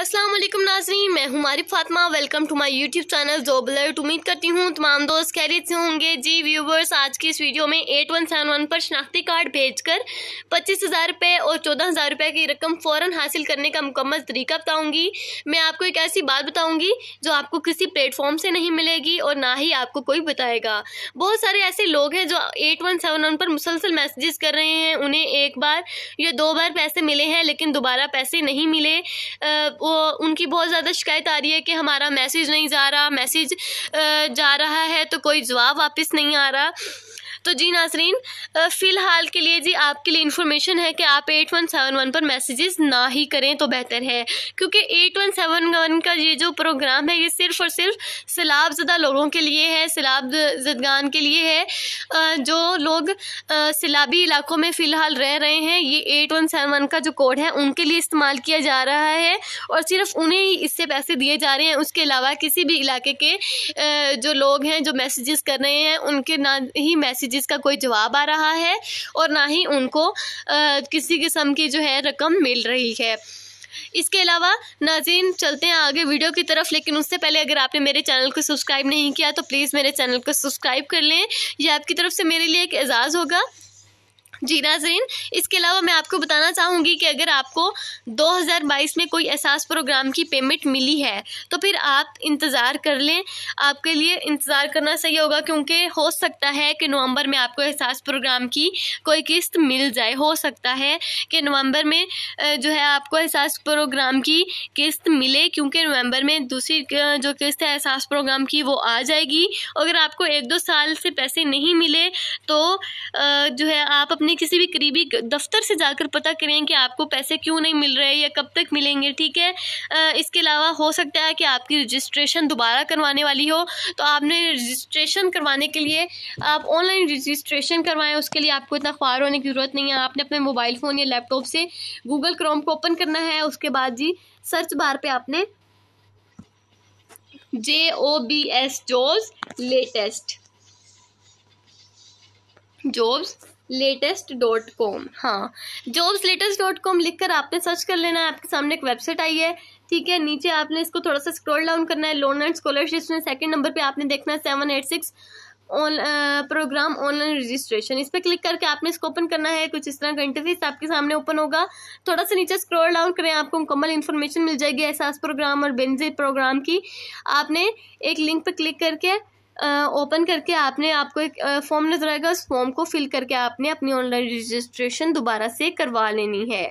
अस्सलाम वालेकुम नाजरीन मैं हूं Marif Fatima welcome to my YouTube channel जो अलर्ट उम्मीद करती हूं तमाम दोस्त खैरियत से होंगे जी व्यूवर्स आज की इस वीडियो में एट वन सेवन वन पर शनाख्ती कार्ड भेजकर पच्चीस हज़ार रुपये और चौदह हज़ार रुपये की रकम फ़ौरन हासिल करने का मुकम्मल तरीका बताऊँगी मैं आपको एक ऐसी बात बताऊँगी जो आपको किसी प्लेटफॉर्म से नहीं मिलेगी और ना ही आपको कोई बताएगा बहुत सारे ऐसे लोग हैं जो एट वन सेवन वन पर मुसलसल मैसेजेस कर रहे हैं उन्हें एक बार या दो बार पैसे मिले हैं लेकिन दोबारा पैसे नहीं मिले वो उनकी बहुत ज़्यादा शिकायत आ रही है कि हमारा मैसेज नहीं जा रहा मैसेज जा रहा है तो कोई जवाब वापस नहीं आ रहा तो जी नासरीन फ़िलहाल के लिए जी आपके लिए इन्फॉर्मेशन है कि आप एट वन सेवन वन पर मैसेजेस ना ही करें तो बेहतर है क्योंकि एट वन सेवन वन का ये जो प्रोग्राम है ये सिर्फ़ और सिर्फ सैलाब ज़दा लोगों के लिए है सैलाब जदगान के लिए है जो लोग सिलाबी इलाकों में फ़िलहाल रह रहे हैं ये एट वन सेवन वन का जो कोड है उनके लिए इस्तेमाल किया जा रहा है और सिर्फ उन्हें ही इससे पैसे दिए जा रहे हैं उसके अलावा किसी भी इलाके के जो लोग हैं जो मैसेजेस कर रहे हैं उनके ना ही मैसेजेस का कोई जवाब आ रहा है और ना ही उनको किसी किस्म की जो है रकम मिल रही है इसके अलावा नाजीन चलते हैं आगे वीडियो की तरफ लेकिन उससे पहले अगर आपने मेरे चैनल को सब्सक्राइब नहीं किया तो प्लीज़ मेरे चैनल को सब्सक्राइब कर लें यह आपकी तरफ से मेरे लिए एक एजाज़ होगा जी नाजरीन इसके अलावा मैं आपको बताना चाहूँगी कि अगर आपको 2022 में कोई एहसास प्रोग्राम की पेमेंट मिली है तो फिर आप इंतज़ार कर लें आपके लिए इंतज़ार करना सही होगा क्योंकि हो सकता है कि नवंबर में आपको एहसास प्रोग्राम की कोई किस्त मिल जाए हो सकता है कि नवंबर में जो है आपको एहसास प्रोग्राम की किस्त मिले क्योंकि नवम्बर में दूसरी जो किस्त है एहसास प्रोग्राम की वो आ जाएगी अगर आपको एक दो साल से पैसे नहीं मिले तो जो है आप अपने अपने किसी भी करीबी दफ्तर से जाकर पता करें कि आपको पैसे क्यों नहीं मिल रहे या कब तक मिलेंगे ठीक है इसके अलावा हो सकता है कि आपकी रजिस्ट्रेशन दोबारा करवाने वाली हो तो आपने रजिस्ट्रेशन करवाने के लिए आप ऑनलाइन रजिस्ट्रेशन करवाएं उसके लिए आपको इतना ख्वार होने की ज़रूरत नहीं है आपने अपने मोबाइल फ़ोन या लैपटॉप से गूगल क्रोम को ओपन करना है उसके बाद जी सर्च बार पर आपने J O B S jobs latest jobs latest dot com हाँ जॉब्स लेटेस्ट डॉट कॉम लिख कर आपने सर्च कर लेना है आपके सामने एक वेबसाइट आई है ठीक है नीचे आपने इसको थोड़ा सा स्क्रॉल डाउन करना है लोन एंड स्कॉलरशिप में सेकंड नंबर पे आपने देखना है seven eight six on program online registration इस पर क्लिक करके आपने इसको ओपन करना है कुछ इस तरह का इंटरफेस आपके सामने ओपन होगा थोड़ा सा नीचे स्क्रॉल डाउन करें आपको मुकम्मल इन्फॉर्मेशन मिल जाएगी एहसास प्रोग्राम और बेनजी प्रोग्राम की आपने एक लिंक पर क्लिक करके ओपन करके आपने आपको एक फॉर्म नज़र आएगा उस फॉर्म को फिल करके आपने अपनी ऑनलाइन रजिस्ट्रेशन दोबारा से करवा लेनी है